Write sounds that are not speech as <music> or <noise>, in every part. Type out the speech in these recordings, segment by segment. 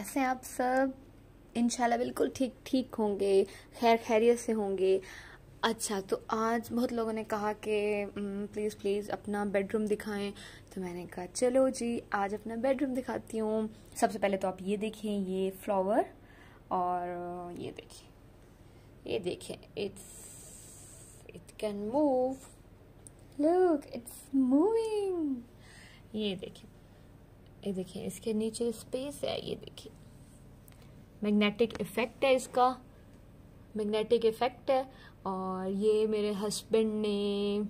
कैसे हैं आप सब इनशाला बिल्कुल ठीक ठीक होंगे खैर खैरियत से होंगे अच्छा तो आज बहुत लोगों ने कहा कि प्लीज़ प्लीज़ अपना बेडरूम दिखाएं तो मैंने कहा चलो जी आज अपना बेडरूम दिखाती हूँ सबसे पहले तो आप ये देखें ये फ्लावर और ये देखिए ये देखें it's it can move look it's moving ये देखें ये देखिए इसके नीचे स्पेस है ये देखिए मैग्नेटिक इफेक्ट है इसका मैग्नेटिक इफेक्ट है और ये मेरे हस्बैंड ने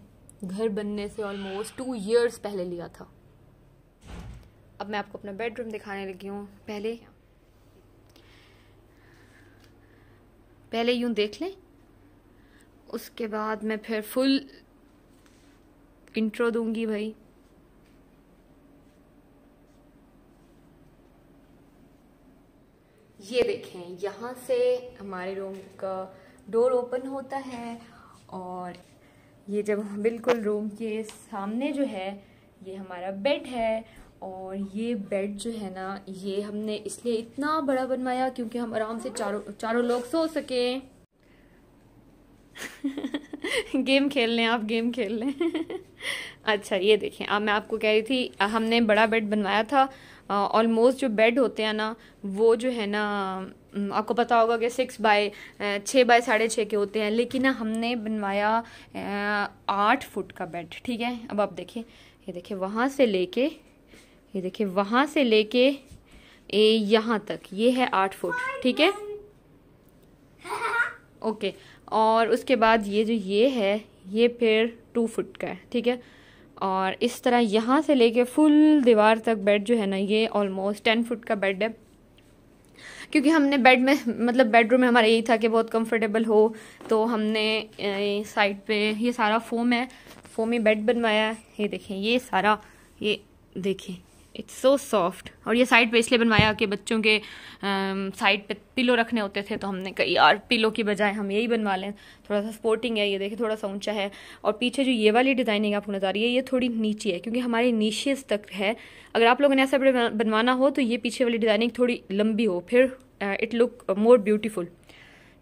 घर बनने से ऑलमोस्ट टू इयर्स पहले लिया था अब मैं आपको अपना बेडरूम दिखाने लगी हूँ पहले पहले यूं देख लें उसके बाद मैं फिर फुल इंट्रो दूंगी भाई यहाँ से हमारे रूम का डोर ओपन होता है और ये जब बिल्कुल रूम के सामने जो है ये हमारा बेड है और ये बेड जो है ना ये हमने इसलिए इतना बड़ा बनवाया क्योंकि हम आराम से चारों चारों लोग सो सकें गेम <laughs> खेल लें आप गेम खेल लें <laughs> अच्छा ये देखें अब मैं आपको कह रही थी हमने बड़ा बेड बनवाया था ऑलमोस्ट जो बेड होते हैं ना वो जो है ना आपको पता होगा कि सिक्स बाय छः बाय साढ़े छः के होते हैं लेकिन ना हमने बनवाया आठ फुट का बेड ठीक है अब आप देखिए ये देखिए वहाँ से लेके ये देखिए वहाँ से लेके ए यहाँ तक ये है आठ फुट ठीक है ओके <laughs> और उसके बाद ये जो ये है ये फिर टू फुट का है ठीक है और इस तरह यहाँ से लेके फुल दीवार तक बेड जो है ना ये ऑलमोस्ट टेन फुट का बेड है क्योंकि हमने बेड में मतलब बेडरूम में हमारा यही था कि बहुत कंफर्टेबल हो तो हमने साइड पे ये सारा फोम है फोमी बेड बनवाया है ये देखें ये सारा ये देखें इट्स सो सॉफ्ट और ये साइड पे इसलिए बनवाया कि बच्चों के साइड um, पे पिलो रखने होते थे तो हमने कही यार पिलो की बजाय हम यही बनवा लें थोड़ा सा स्पोर्टिंग है ये देखिए थोड़ा सा ऊंचा है और पीछे जो ये वाली डिज़ाइनिंग आपको नज़र आ रही है ये थोड़ी नीची है क्योंकि हमारी नीचे तक है अगर आप लोगों ने ऐसा बनवाना हो तो ये पीछे वाली डिज़ाइनिंग थोड़ी लंबी हो फिर इट लुक मोर ब्यूटीफुल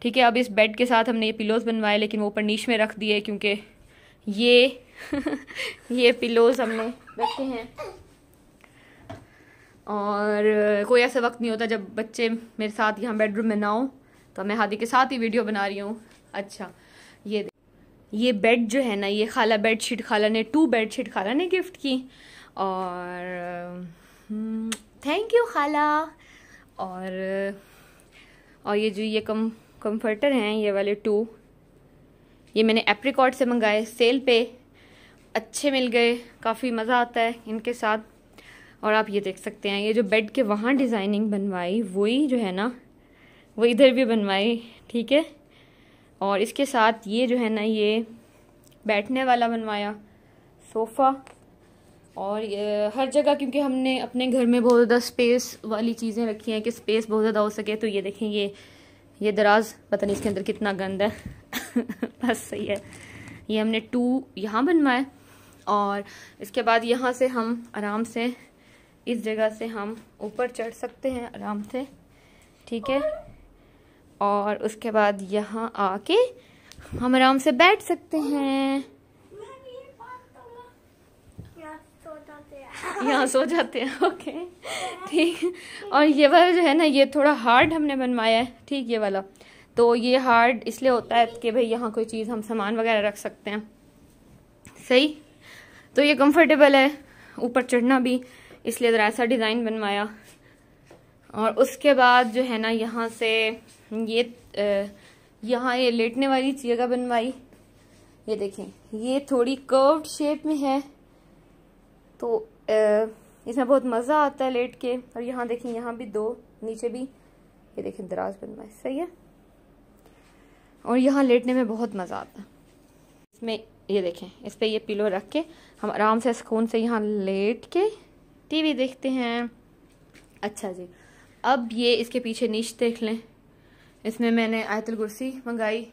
ठीक है अब इस बेड के साथ हमने ये पिलोज़ बनवाए लेकिन वो ऊपर नीच में रख दिए क्योंकि ये <laughs> ये पिलोज़ हमने रखे हैं और कोई ऐसा वक्त नहीं होता जब बच्चे मेरे साथ यहाँ बेडरूम में ना हो तो मैं हादी के साथ ही वीडियो बना रही हूँ अच्छा ये ये बेड जो है ना ये खाला बेड शीट खाला ने टू बेड शीट खाला ने गिफ्ट की और थैंक यू हम्म, खाला और और ये जो ये कम कंफर्टर हैं ये वाले टू ये मैंने एप्रिकॉट से मंगाए सेल पे अच्छे मिल गए काफ़ी मज़ा आता है इनके साथ और आप ये देख सकते हैं ये जो बेड के वहाँ डिज़ाइनिंग बनवाई वही जो है ना वो इधर भी बनवाई ठीक है और इसके साथ ये जो है ना ये बैठने वाला बनवाया सोफ़ा और हर जगह क्योंकि हमने अपने घर में बहुत ज़्यादा स्पेस वाली चीज़ें रखी हैं कि स्पेस बहुत ज़्यादा हो सके तो ये देखें ये ये दराज पता नहीं इसके अंदर कितना गंद है <laughs> बस सही है ये हमने टू यहाँ बनवाया और इसके बाद यहाँ से हम आराम से इस जगह से हम ऊपर चढ़ सकते हैं आराम से ठीक है और उसके बाद यहाँ आके हम आराम से बैठ सकते हैं यहाँ सो जाते हैं ओके ठीक और ये वाला जो है ना ये थोड़ा हार्ड हमने बनवाया है ठीक ये वाला तो ये हार्ड इसलिए होता है कि भाई यहाँ कोई चीज़ हम सामान वगैरह रख सकते हैं सही तो ये कंफर्टेबल है ऊपर चढ़ना भी इसलिए ज़रा ऐसा डिज़ाइन बनवाया और उसके बाद जो है ना यहाँ से ये यहाँ ये लेटने वाली जगह बनवाई ये देखें ये थोड़ी कर्व शेप में है तो इसमें बहुत मज़ा आता है लेट के और यहाँ देखें यहाँ भी दो नीचे भी ये देखें दराज बनवाए सही है और यहाँ लेटने में बहुत मज़ा आता है इसमें ये देखें इस पर ये पिलो रख के हम आराम से सुकून से यहाँ लेट के टीवी देखते हैं अच्छा जी अब ये इसके पीछे नीच देख लें इसमें मैंने आयतुल कुर्सी मंगाई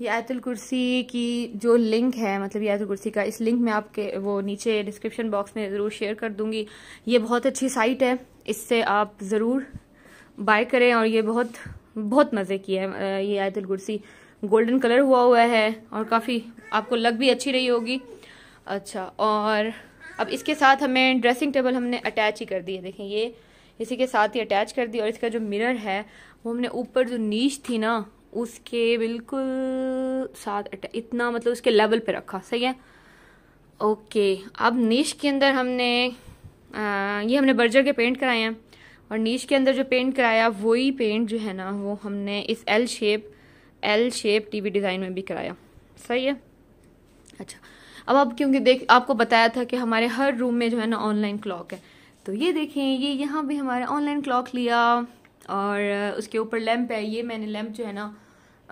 ये आयतुल कुर्सी की जो लिंक है मतलब ये आयतुल कुर्सी का इस लिंक में आपके वो नीचे डिस्क्रिप्शन बॉक्स में ज़रूर शेयर कर दूंगी ये बहुत अच्छी साइट है इससे आप ज़रूर बाय करें और ये बहुत बहुत मज़े की है ये आयतुल कुर्सी गोल्डन कलर हुआ हुआ है और काफ़ी आपको लग भी अच्छी रही होगी अच्छा और अब इसके साथ हमें ड्रेसिंग टेबल हमने अटैच ही कर दी है देखें ये इसी के साथ ही अटैच कर दी और इसका जो मिरर है वो हमने ऊपर जो नीच थी ना उसके बिल्कुल साथ इतना मतलब उसके लेवल पे रखा सही है ओके अब नीच के अंदर हमने आ, ये हमने बर्जर के पेंट कराए हैं और नीच के अंदर जो पेंट कराया वही पेंट जो है ना वो हमने इस L shape L shape TV design में भी कराया सही है अच्छा अब आप क्योंकि देख आपको बताया था कि हमारे हर रूम में जो है ना ऑनलाइन क्लॉक है तो ये देखें ये यहाँ भी हमारे ऑनलाइन क्लॉक लिया और उसके ऊपर लैम्प है ये मैंने लैम्प जो है ना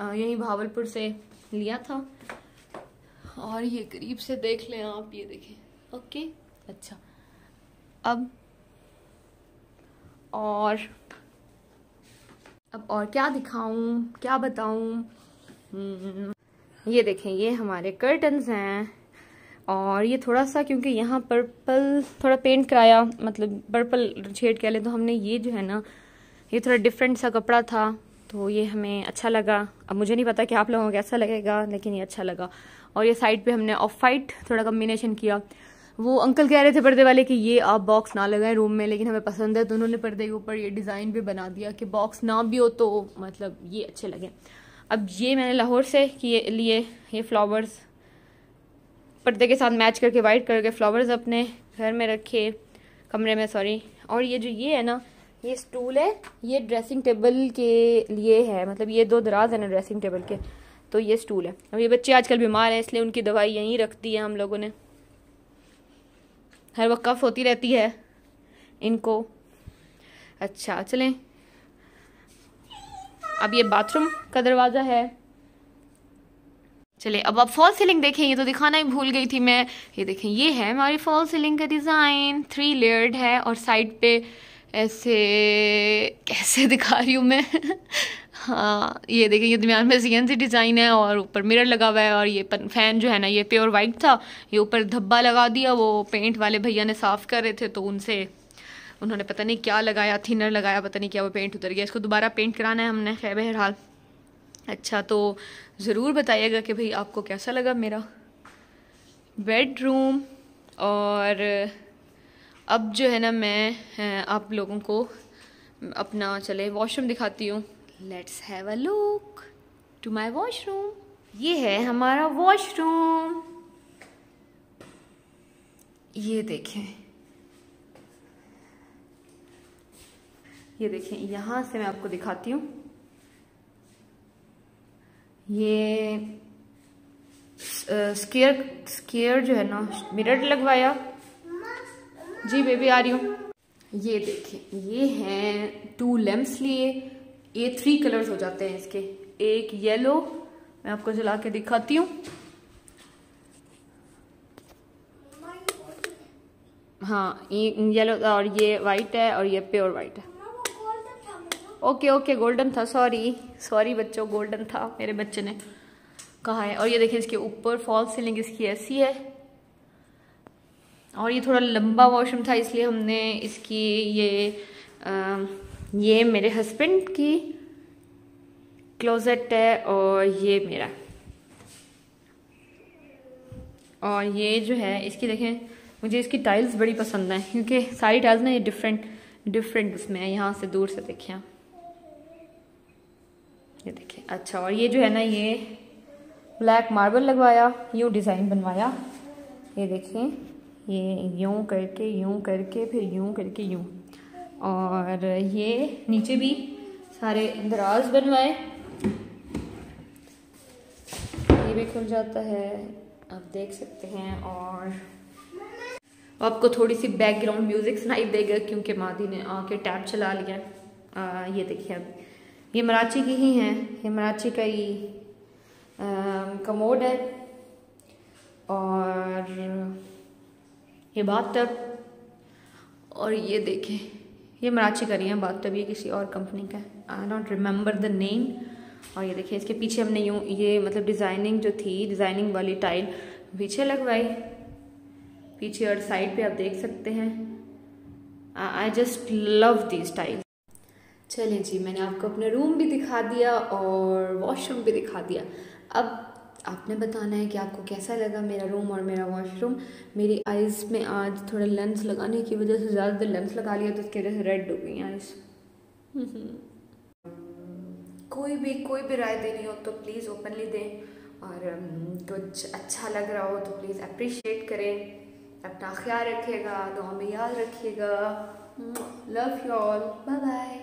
यहीं भावलपुर से लिया था और ये करीब से देख लें आप ये देखें ओके अच्छा अब और अब और क्या दिखाऊं क्या बताऊं हम्म, ये देखें ये हमारे कर्टन्स हैं और ये थोड़ा सा क्योंकि यहाँ पर्पल थोड़ा पेंट कराया मतलब पर्पल शेड कह लें तो हमने ये जो है ना ये थोड़ा डिफरेंट सा कपड़ा था तो ये हमें अच्छा लगा अब मुझे नहीं पता कि आप लोगों को कैसा लगेगा लेकिन ये अच्छा लगा और ये साइड पे हमने ऑफ वाइट थोड़ा कम्बिनेशन किया वो अंकल कह रहे थे पर्दे वाले कि ये आप बॉक्स ना लगाएं रूम में लेकिन हमें पसंद है तो उन्होंने पर्दे के ऊपर ये डिज़ाइन भी बना दिया कि बॉक्स ना भी हो तो मतलब ये अच्छे लगे अब ये मैंने लाहौर से लिए ये फ्लावर्स पर्दे के साथ मैच करके वाइट कलर के फ्लावर्स अपने घर में रखे कमरे में सॉरी और ये जो ये है ना ये स्टूल है ये ड्रेसिंग टेबल के लिए है मतलब ये दो दराज है ना ड्रेसिंग टेबल के तो ये स्टूल है अब ये बच्चे आजकल बीमार हैं इसलिए उनकी दवाई यहीं रख दी है हम लोगों ने हर वक्त कफ होती रहती है इनको अच्छा चलें अब ये बाथरूम का दरवाज़ा है चलिए अब आप फॉल सीलिंग देखें ये तो दिखाना ही भूल गई थी मैं ये देखें ये है हमारी फॉल सीलिंग का डिज़ाइन थ्री लेयर्ड है और साइड पे ऐसे कैसे <laughs> दिखा रही हूँ मैं <laughs> हाँ ये देखें ये दरमियान में सी एन सी डिज़ाइन है और ऊपर मिरर लगा हुआ है और ये फ़ैन जो है ना ये प्योर वाइट था ये ऊपर धब्बा लगा दिया वो पेंट वाले भैया ने साफ़ कर रहे थे तो उनसे उन्होंने पता नहीं क्या लगाया थिनर लगाया पता नहीं क्या वो पेंट उतर गया इसको दोबारा पेंट कराना है हमने खैर बहरहाल अच्छा तो ज़रूर बताइएगा कि भाई आपको कैसा लगा मेरा बेडरूम और अब जो है ना मैं आप लोगों को अपना चले वॉशरूम दिखाती हूँ let's have a look to my washroom ये है हमारा वॉशरूम ये देखें ये देखें यहाँ से मैं आपको दिखाती हूँ ये स्केयर स्केयर जो है ना मिरर लगवाया जी बेबी आ रही हूँ ये देखें ये हैं टू लेम्स लिए ये थ्री कलर्स हो जाते हैं इसके एक येलो मैं आपको जला के दिखाती हूँ हाँ ये येलो और ये वाइट है और ये प्योर वाइट है ओके ओके गोल्डन था सॉरी सॉरी बच्चों गोल्डन था मेरे बच्चे ने कहा है और ये देखिए इसके ऊपर फॉल सीलिंग इसकी ऐसी है और ये थोड़ा लंबा वॉशरूम था इसलिए हमने इसकी ये आ, ये मेरे हस्बैंड की क्लोज़ेट है और ये मेरा और ये जो है इसकी देखें मुझे इसकी टाइल्स बड़ी पसंद है क्योंकि सारी टाइल्स ना ये डिफरेंट डिफरेंट उसमें है यहाँ से दूर से देखें आप ये देखिए अच्छा और ये जो है ना ये ब्लैक मार्बल लगवाया यूँ डिज़ाइन बनवाया ये देखिए ये यूँ करके यूँ करके फिर यूँ करके यूँ और ये नीचे भी सारे दराज बनवाए ये भी खुल जाता है आप देख सकते हैं और आपको थोड़ी सी बैकग्राउंड म्यूज़िक सुनाई देगा क्योंकि मादी ने आके टैब चला लिया आ, ये देखिए अभी ये मराची की ही है ये मराची का ही कमोड है और ये बात तब और ये देखें ये मराची का नहीं है बात तब ये किसी और कंपनी का है I don't remember the name और ये देखिए इसके पीछे हमने यूँ ये मतलब डिज़ाइनिंग जो थी डिज़ाइनिंग वाली टाइल पीछे लगवाई पीछे और साइड पे आप देख सकते हैं I just love these tile चलें जी मैंने आपको अपना रूम भी दिखा दिया और वॉशरूम भी दिखा दिया अब आपने बताना है कि आपको कैसा लगा मेरा रूम और मेरा वॉशरूम मेरी आइज़ में आज थोड़ा लेंस लगाने की वजह से ज़्यादा देर लेंस लगा लिया तो उसकी वजह से रेड हो गई आइज़ कोई भी कोई भी राय देनी हो तो प्लीज़ ओपनली दें और um, कुछ अच्छा लग रहा हो तो प्लीज़ अप्रिशिएट करें अपना ख्याल रखिएगा दो में याद रखिएगा love you all bye bye